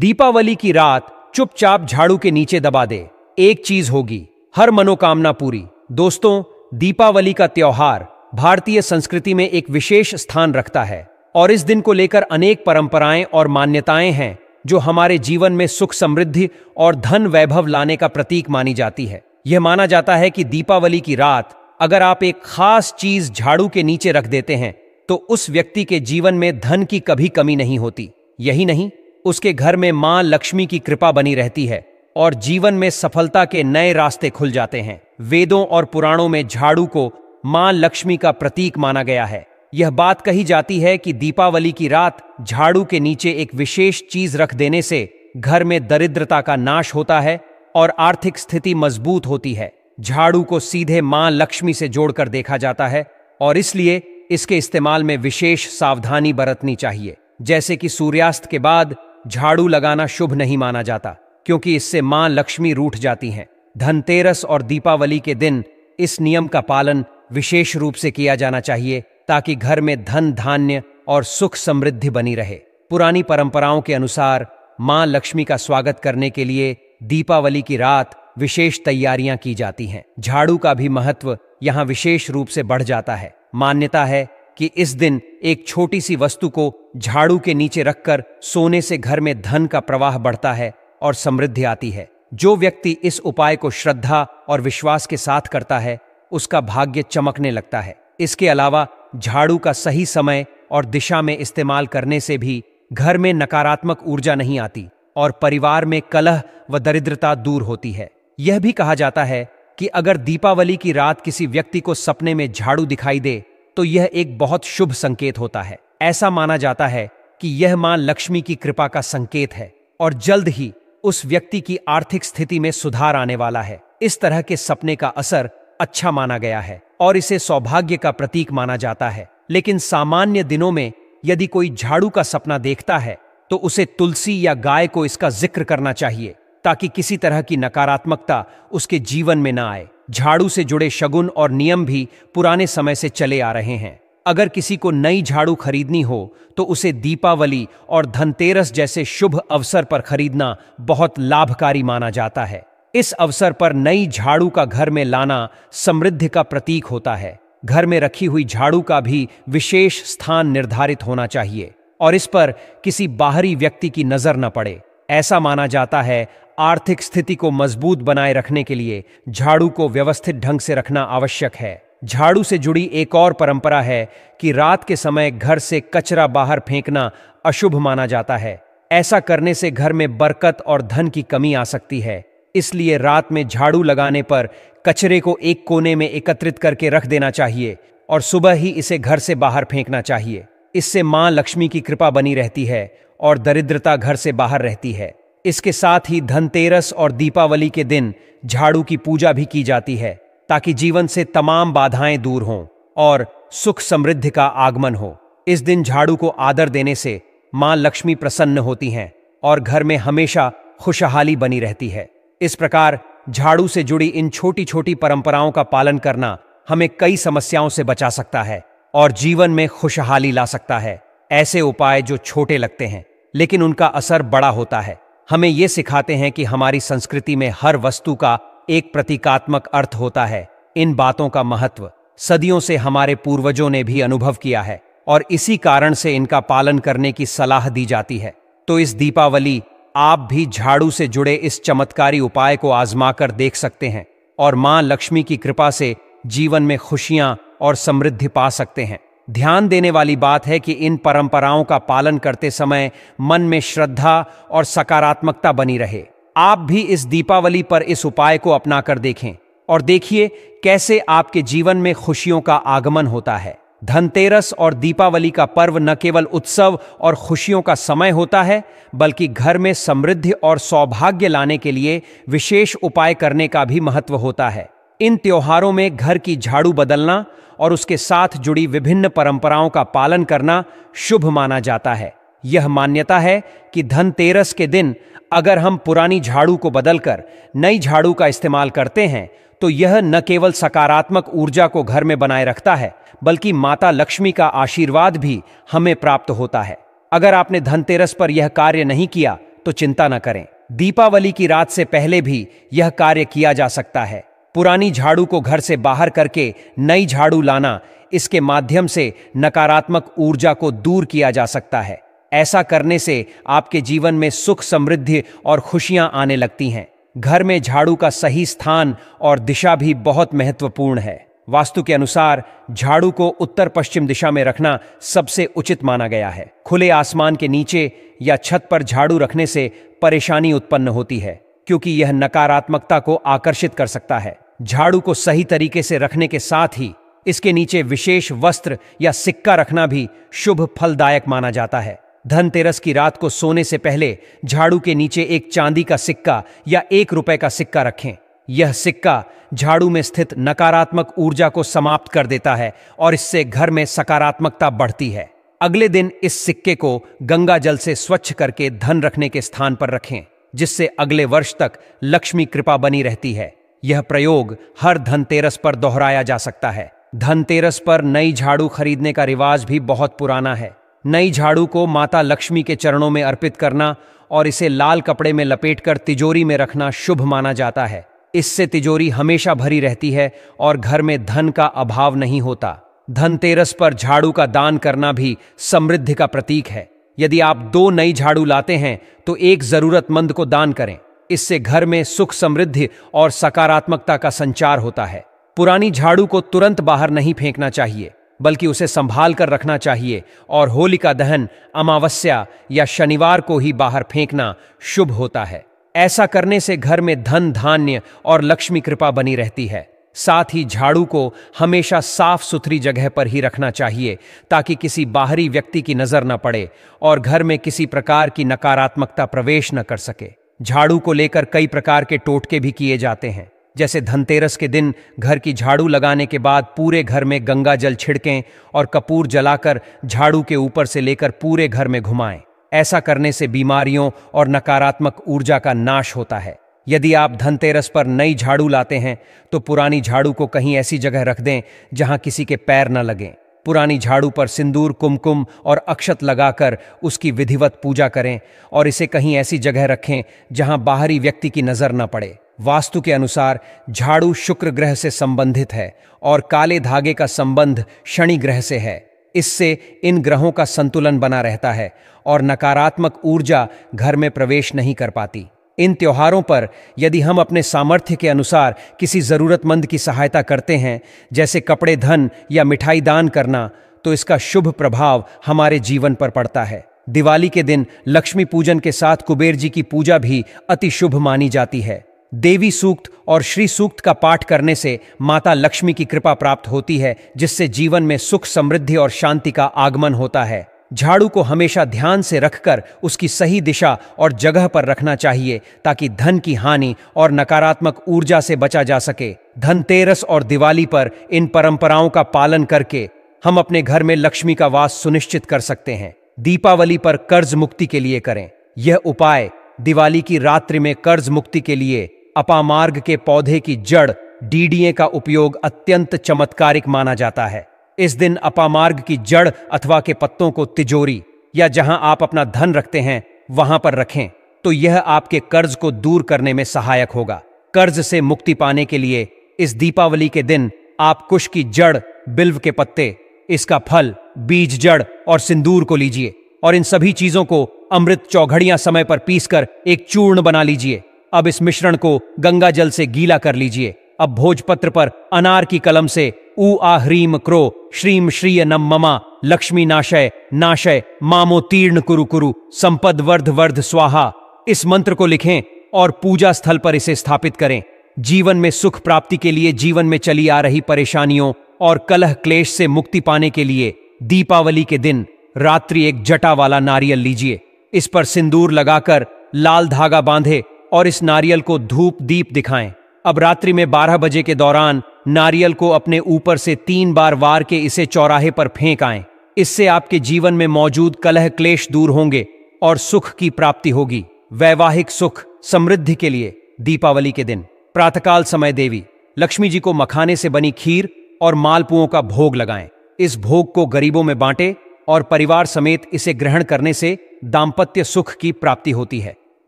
दीपावली की रात चुपचाप झाड़ू के नीचे दबा दे एक चीज होगी हर मनोकामना पूरी दोस्तों दीपावली का त्योहार भारतीय संस्कृति में एक विशेष स्थान रखता है और इस दिन को लेकर अनेक परंपराएं और मान्यताएं हैं जो हमारे जीवन में सुख समृद्धि और धन वैभव लाने का प्रतीक मानी जाती है यह माना जाता है कि दीपावली की रात अगर आप एक खास चीज झाड़ू के नीचे रख देते हैं तो उस व्यक्ति के जीवन में धन की कभी कमी नहीं होती यही नहीं उसके घर में मां लक्ष्मी की कृपा बनी रहती है और जीवन में सफलता के नए रास्ते खुल जाते हैं वेदों और पुराणों में झाड़ू को मां लक्ष्मी का प्रतीक माना गया है यह बात कही जाती है कि दीपावली की रात झाड़ू के नीचे एक विशेष चीज रख देने से घर में दरिद्रता का नाश होता है और आर्थिक स्थिति मजबूत होती है झाड़ू को सीधे मां लक्ष्मी से जोड़कर देखा जाता है और इसलिए इसके इस्तेमाल में विशेष सावधानी बरतनी चाहिए जैसे कि सूर्यास्त के बाद झाड़ू लगाना शुभ नहीं माना जाता क्योंकि इससे मां लक्ष्मी रूठ जाती हैं धनतेरस और दीपावली के दिन इस नियम का पालन विशेष रूप से किया जाना चाहिए ताकि घर में धन धान्य और सुख समृद्धि बनी रहे पुरानी परंपराओं के अनुसार मां लक्ष्मी का स्वागत करने के लिए दीपावली की रात विशेष तैयारियां की जाती हैं झाड़ू का भी महत्व यहां विशेष रूप से बढ़ जाता है मान्यता है कि इस दिन एक छोटी सी वस्तु को झाड़ू के नीचे रखकर सोने से घर में धन का प्रवाह बढ़ता है और समृद्धि आती है जो व्यक्ति इस उपाय को श्रद्धा और विश्वास के साथ करता है उसका भाग्य चमकने लगता है इसके अलावा झाड़ू का सही समय और दिशा में इस्तेमाल करने से भी घर में नकारात्मक ऊर्जा नहीं आती और परिवार में कलह व दरिद्रता दूर होती है यह भी कहा जाता है कि अगर दीपावली की रात किसी व्यक्ति को सपने में झाड़ू दिखाई दे तो यह एक बहुत शुभ संकेत होता है ऐसा माना जाता है कि यह मां लक्ष्मी की कृपा का संकेत है और जल्द ही उस व्यक्ति की आर्थिक स्थिति में सुधार आने वाला है इस तरह के सपने का असर अच्छा माना गया है और इसे सौभाग्य का प्रतीक माना जाता है लेकिन सामान्य दिनों में यदि कोई झाड़ू का सपना देखता है तो उसे तुलसी या गाय को इसका जिक्र करना चाहिए ताकि किसी तरह की नकारात्मकता उसके जीवन में ना आए झाड़ू से जुड़े शगुन और नियम भी पुराने समय से चले आ रहे हैं अगर किसी को नई झाड़ू खरीदनी हो तो उसे दीपावली और धनतेरस जैसे शुभ अवसर पर खरीदना बहुत लाभकारी माना जाता है इस अवसर पर नई झाड़ू का घर में लाना समृद्धि का प्रतीक होता है घर में रखी हुई झाड़ू का भी विशेष स्थान निर्धारित होना चाहिए और इस पर किसी बाहरी व्यक्ति की नजर न पड़े ऐसा माना जाता है आर्थिक स्थिति को मजबूत बनाए रखने के लिए झाड़ू को व्यवस्थित ढंग से रखना आवश्यक है झाड़ू से जुड़ी एक और परंपरा है कि रात के समय घर से कचरा बाहर फेंकना अशुभ माना जाता है ऐसा करने से घर में बरकत और धन की कमी आ सकती है इसलिए रात में झाड़ू लगाने पर कचरे को एक कोने में एकत्रित करके रख देना चाहिए और सुबह ही इसे घर से बाहर फेंकना चाहिए इससे मां लक्ष्मी की कृपा बनी रहती है और दरिद्रता घर से बाहर रहती है इसके साथ ही धनतेरस और दीपावली के दिन झाड़ू की पूजा भी की जाती है ताकि जीवन से तमाम बाधाएं दूर हों और सुख समृद्धि का आगमन हो इस दिन झाड़ू को आदर देने से मां लक्ष्मी प्रसन्न होती हैं और घर में हमेशा खुशहाली बनी रहती है इस प्रकार झाड़ू से जुड़ी इन छोटी छोटी परंपराओं का पालन करना हमें कई समस्याओं से बचा सकता है और जीवन में खुशहाली ला सकता है ऐसे उपाय जो छोटे लगते हैं लेकिन उनका असर बड़ा होता है हमें ये सिखाते हैं कि हमारी संस्कृति में हर वस्तु का एक प्रतीकात्मक अर्थ होता है इन बातों का महत्व सदियों से हमारे पूर्वजों ने भी अनुभव किया है और इसी कारण से इनका पालन करने की सलाह दी जाती है तो इस दीपावली आप भी झाड़ू से जुड़े इस चमत्कारी उपाय को आजमाकर देख सकते हैं और मां लक्ष्मी की कृपा से जीवन में खुशियां और समृद्धि पा सकते हैं ध्यान देने वाली बात है कि इन परंपराओं का पालन करते समय मन में श्रद्धा और सकारात्मकता बनी रहे आप भी इस दीपावली पर इस उपाय को अपनाकर देखें और देखिए कैसे आपके जीवन में खुशियों का आगमन होता है धनतेरस और दीपावली का पर्व न केवल उत्सव और खुशियों का समय होता है बल्कि घर में समृद्धि और सौभाग्य लाने के लिए विशेष उपाय करने का भी महत्व होता है इन त्योहारों में घर की झाड़ू बदलना और उसके साथ जुड़ी विभिन्न परंपराओं का पालन करना शुभ माना जाता है यह मान्यता है कि धनतेरस के दिन अगर हम पुरानी झाड़ू को बदलकर नई झाड़ू का इस्तेमाल करते हैं तो यह न केवल सकारात्मक ऊर्जा को घर में बनाए रखता है बल्कि माता लक्ष्मी का आशीर्वाद भी हमें प्राप्त होता है अगर आपने धनतेरस पर यह कार्य नहीं किया तो चिंता न करें दीपावली की रात से पहले भी यह कार्य किया जा सकता है पुरानी झाड़ू को घर से बाहर करके नई झाड़ू लाना इसके माध्यम से नकारात्मक ऊर्जा को दूर किया जा सकता है ऐसा करने से आपके जीवन में सुख समृद्धि और खुशियां आने लगती हैं घर में झाड़ू का सही स्थान और दिशा भी बहुत महत्वपूर्ण है वास्तु के अनुसार झाड़ू को उत्तर पश्चिम दिशा में रखना सबसे उचित माना गया है खुले आसमान के नीचे या छत पर झाड़ू रखने से परेशानी उत्पन्न होती है क्योंकि यह नकारात्मकता को आकर्षित कर सकता है झाड़ू को सही तरीके से रखने के साथ ही इसके नीचे विशेष वस्त्र या सिक्का रखना भी शुभ फलदायक माना जाता है धनतेरस की रात को सोने से पहले झाड़ू के नीचे एक चांदी का सिक्का या एक रुपए का सिक्का रखें यह सिक्का झाड़ू में स्थित नकारात्मक ऊर्जा को समाप्त कर देता है और इससे घर में सकारात्मकता बढ़ती है अगले दिन इस सिक्के को गंगा जल से स्वच्छ करके धन रखने के स्थान पर रखें जिससे अगले वर्ष तक लक्ष्मी कृपा बनी रहती है यह प्रयोग हर धनतेरस पर दोहराया जा सकता है धनतेरस पर नई झाड़ू खरीदने का रिवाज भी बहुत पुराना है नई झाड़ू को माता लक्ष्मी के चरणों में अर्पित करना और इसे लाल कपड़े में लपेटकर तिजोरी में रखना शुभ माना जाता है इससे तिजोरी हमेशा भरी रहती है और घर में धन का अभाव नहीं होता धनतेरस पर झाड़ू का दान करना भी समृद्धि का प्रतीक है यदि आप दो नई झाड़ू लाते हैं तो एक जरूरतमंद को दान करें इससे घर में सुख समृद्धि और सकारात्मकता का संचार होता है पुरानी झाड़ू को तुरंत बाहर नहीं फेंकना चाहिए बल्कि उसे संभाल कर रखना चाहिए और होली का दहन अमावस्या या शनिवार को ही बाहर फेंकना शुभ होता है ऐसा करने से घर में धन धान्य और लक्ष्मी कृपा बनी रहती है साथ ही झाड़ू को हमेशा साफ सुथरी जगह पर ही रखना चाहिए ताकि किसी बाहरी व्यक्ति की नजर न पड़े और घर में किसी प्रकार की नकारात्मकता प्रवेश न कर सके झाड़ू को लेकर कई प्रकार के टोटके भी किए जाते हैं जैसे धनतेरस के दिन घर की झाड़ू लगाने के बाद पूरे घर में गंगा जल छिड़कें और कपूर जलाकर झाड़ू के ऊपर से लेकर पूरे घर में घुमाएं ऐसा करने से बीमारियों और नकारात्मक ऊर्जा का नाश होता है यदि आप धनतेरस पर नई झाड़ू लाते हैं तो पुरानी झाड़ू को कहीं ऐसी जगह रख दें जहां किसी के पैर न लगें पुरानी झाड़ू पर सिंदूर कुमकुम और अक्षत लगाकर उसकी विधिवत पूजा करें और इसे कहीं ऐसी जगह रखें जहां बाहरी व्यक्ति की नजर न पड़े वास्तु के अनुसार झाड़ू शुक्र ग्रह से संबंधित है और काले धागे का संबंध शनि ग्रह से है इससे इन ग्रहों का संतुलन बना रहता है और नकारात्मक ऊर्जा घर में प्रवेश नहीं कर पाती इन त्योहारों पर यदि हम अपने सामर्थ्य के अनुसार किसी ज़रूरतमंद की सहायता करते हैं जैसे कपड़े धन या मिठाई दान करना तो इसका शुभ प्रभाव हमारे जीवन पर पड़ता है दिवाली के दिन लक्ष्मी पूजन के साथ कुबेर जी की पूजा भी अति शुभ मानी जाती है देवी सूक्त और श्री सूक्त का पाठ करने से माता लक्ष्मी की कृपा प्राप्त होती है जिससे जीवन में सुख समृद्धि और शांति का आगमन होता है झाड़ू को हमेशा ध्यान से रखकर उसकी सही दिशा और जगह पर रखना चाहिए ताकि धन की हानि और नकारात्मक ऊर्जा से बचा जा सके धनतेरस और दिवाली पर इन परंपराओं का पालन करके हम अपने घर में लक्ष्मी का वास सुनिश्चित कर सकते हैं दीपावली पर कर्ज मुक्ति के लिए करें यह उपाय दिवाली की रात्रि में कर्ज मुक्ति के लिए अपामार्ग के पौधे की जड़ डीडीए का उपयोग अत्यंत चमत्कारिक माना जाता है इस दिन अपामार्ग की जड़ अथवा के पत्तों को तिजोरी या जहां आप अपना धन रखते हैं वहां पर रखें तो यह आपके कर्ज को दूर करने में सहायक होगा कर्ज से मुक्ति पाने के लिए इस दीपावली के दिन आप कुश की जड़ बिल्व के पत्ते इसका फल बीज जड़ और सिंदूर को लीजिए और इन सभी चीजों को अमृत चौघड़ियां समय पर पीसकर एक चूर्ण बना लीजिए अब इस मिश्रण को गंगा जल से गीला कर लीजिए अब भोजपत्र पर अनार की कलम से ऊ आ ह्रीम क्रो श्रीम श्रीय नम ममा लक्ष्मी नाशय नाशय मामो तीर्ण कुरु कुरु संपद वर्ध वर्ध स्वाहा इस मंत्र को लिखें और पूजा स्थल पर इसे स्थापित करें जीवन में सुख प्राप्ति के लिए जीवन में चली आ रही परेशानियों और कलह क्लेश से मुक्ति पाने के लिए दीपावली के दिन रात्रि एक जटा वाला नारियल लीजिए इस पर सिंदूर लगाकर लाल धागा बांधे और इस नारियल को धूप दीप दिखाएं अब रात्रि में बारह बजे के दौरान नारियल को अपने ऊपर से तीन बार वार के इसे चौराहे पर फेंक आए इससे आपके जीवन में मौजूद कलह क्लेश दूर होंगे और सुख की प्राप्ति होगी वैवाहिक सुख समृद्धि के लिए दीपावली के दिन प्रातकाल समय देवी लक्ष्मी जी को मखाने से बनी खीर और मालपुओं का भोग लगाएं इस भोग को गरीबों में बांटे और परिवार समेत इसे ग्रहण करने से दाम्पत्य सुख की प्राप्ति होती है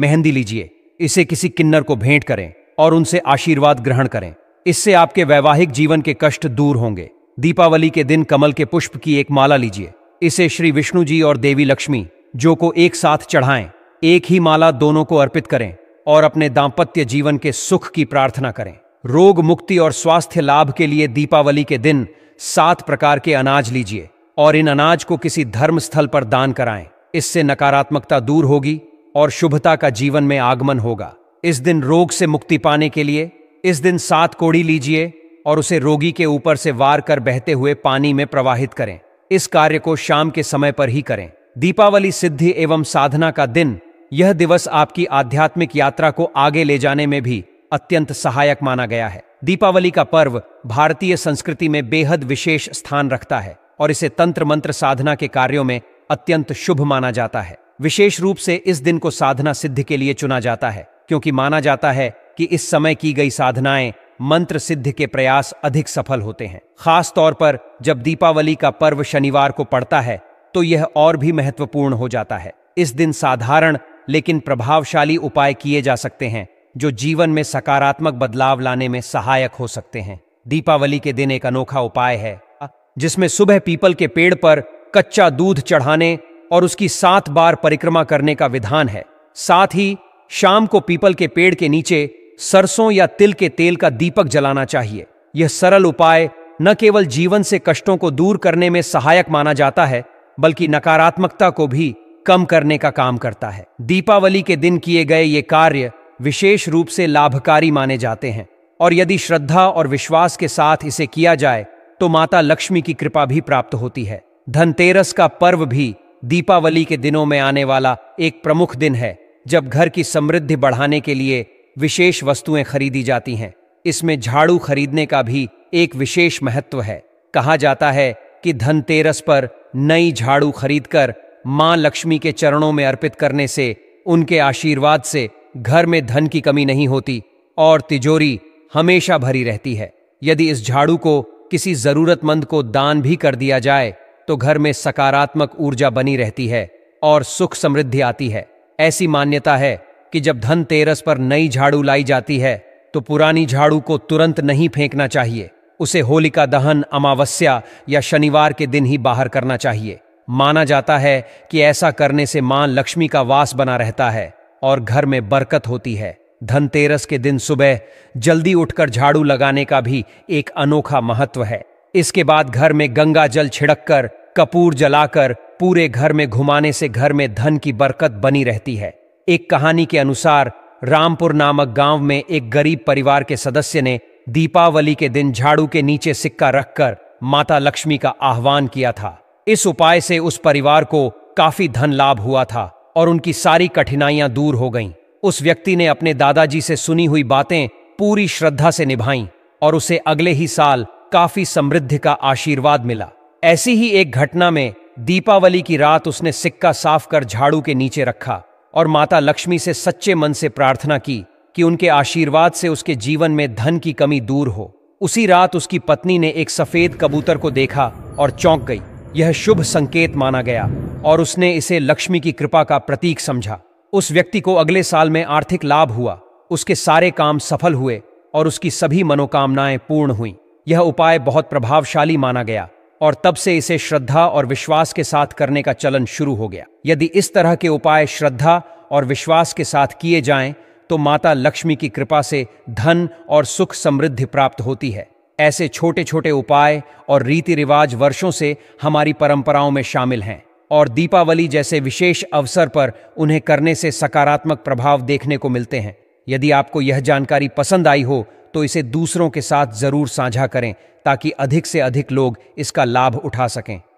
मेहंदी लीजिए इसे किसी किन्नर को भेंट करें और उनसे आशीर्वाद ग्रहण करें इससे आपके वैवाहिक जीवन के कष्ट दूर होंगे दीपावली के दिन कमल के पुष्प की एक माला लीजिए इसे श्री विष्णु जी और देवी लक्ष्मी जो को एक साथ चढ़ाएं एक ही माला दोनों को अर्पित करें और अपने दाम्पत्य जीवन के सुख की प्रार्थना करें रोग मुक्ति और स्वास्थ्य लाभ के लिए दीपावली के दिन सात प्रकार के अनाज लीजिए और इन अनाज को किसी धर्म स्थल पर दान कराएं इससे नकारात्मकता दूर होगी और शुभता का जीवन में आगमन होगा इस दिन रोग से मुक्ति पाने के लिए इस दिन सात कोड़ी लीजिए और उसे रोगी के ऊपर से वार कर बहते हुए पानी में प्रवाहित करें इस कार्य को शाम के समय पर ही करें दीपावली सिद्धि एवं साधना का दिन यह दिवस आपकी आध्यात्मिक यात्रा को आगे ले जाने में भी अत्यंत सहायक माना गया है दीपावली का पर्व भारतीय संस्कृति में बेहद विशेष स्थान रखता है और इसे तंत्र मंत्र साधना के कार्यों में अत्यंत शुभ माना जाता है विशेष रूप से इस दिन को साधना सिद्धि के लिए चुना जाता है क्योंकि माना जाता है कि इस समय की गई साधनाएं मंत्र सिद्ध के प्रयास अधिक सफल होते हैं खास तौर पर जब दीपावली का पर्व शनिवार को पड़ता है तो यह और भी महत्वपूर्ण हो जाता है इस दिन साधारण लेकिन प्रभावशाली उपाय किए जा सकते हैं जो जीवन में सकारात्मक बदलाव लाने में सहायक हो सकते हैं दीपावली के दिन एक अनोखा उपाय है जिसमें सुबह पीपल के पेड़ पर कच्चा दूध चढ़ाने और उसकी सात बार परिक्रमा करने का विधान है साथ ही शाम को पीपल के पेड़ के नीचे सरसों या तिल के तेल का दीपक जलाना चाहिए यह सरल उपाय न केवल जीवन से कष्टों को दूर करने में सहायक माना जाता है बल्कि नकारात्मकता को भी कम करने का काम करता है दीपावली के दिन किए गए ये कार्य विशेष रूप से लाभकारी माने जाते हैं और यदि श्रद्धा और विश्वास के साथ इसे किया जाए तो माता लक्ष्मी की कृपा भी प्राप्त होती है धनतेरस का पर्व भी दीपावली के दिनों में आने वाला एक प्रमुख दिन है जब घर की समृद्धि बढ़ाने के लिए विशेष वस्तुएं खरीदी जाती हैं इसमें झाड़ू खरीदने का भी एक विशेष महत्व है कहा जाता है कि धनतेरस पर नई झाड़ू खरीदकर मां लक्ष्मी के चरणों में अर्पित करने से उनके आशीर्वाद से घर में धन की कमी नहीं होती और तिजोरी हमेशा भरी रहती है यदि इस झाड़ू को किसी जरूरतमंद को दान भी कर दिया जाए तो घर में सकारात्मक ऊर्जा बनी रहती है और सुख समृद्धि आती है ऐसी मान्यता है कि जब धनतेरस पर नई झाड़ू लाई जाती है तो पुरानी झाड़ू को तुरंत नहीं फेंकना चाहिए उसे होलिका दहन अमावस्या या शनिवार के दिन ही बाहर करना चाहिए माना जाता है कि ऐसा करने से मां लक्ष्मी का वास बना रहता है और घर में बरकत होती है धनतेरस के दिन सुबह जल्दी उठकर झाड़ू लगाने का भी एक अनोखा महत्व है इसके बाद घर में गंगा जल छिड़क कर कपूर जलाकर पूरे घर में घुमाने से घर में धन की बरकत बनी रहती है एक कहानी के अनुसार रामपुर नामक गांव में एक गरीब परिवार के सदस्य ने दीपावली के दिन झाड़ू के नीचे सिक्का रखकर माता लक्ष्मी का आह्वान किया था इस उपाय से उस परिवार को काफी धन लाभ हुआ था और उनकी सारी कठिनाइयां दूर हो गईं। उस व्यक्ति ने अपने दादाजी से सुनी हुई बातें पूरी श्रद्धा से निभाई और उसे अगले ही साल काफी समृद्धि का आशीर्वाद मिला ऐसी ही एक घटना में दीपावली की रात उसने सिक्का साफ कर झाड़ू के नीचे रखा और माता लक्ष्मी से सच्चे मन से प्रार्थना की कि उनके आशीर्वाद से उसके जीवन में धन की कमी दूर हो उसी रात उसकी पत्नी ने एक सफेद कबूतर को देखा और चौंक गई यह शुभ संकेत माना गया और उसने इसे लक्ष्मी की कृपा का प्रतीक समझा उस व्यक्ति को अगले साल में आर्थिक लाभ हुआ उसके सारे काम सफल हुए और उसकी सभी मनोकामनाएं पूर्ण हुई यह उपाय बहुत प्रभावशाली माना गया और तब से इसे श्रद्धा और विश्वास के साथ करने का चलन शुरू हो गया यदि इस तरह के उपाय श्रद्धा और विश्वास के साथ किए जाएं तो माता लक्ष्मी की कृपा से धन और सुख समृद्धि प्राप्त होती है ऐसे छोटे छोटे उपाय और रीति रिवाज वर्षों से हमारी परंपराओं में शामिल हैं और दीपावली जैसे विशेष अवसर पर उन्हें करने से सकारात्मक प्रभाव देखने को मिलते हैं यदि आपको यह जानकारी पसंद आई हो तो इसे दूसरों के साथ जरूर साझा करें ताकि अधिक से अधिक लोग इसका लाभ उठा सकें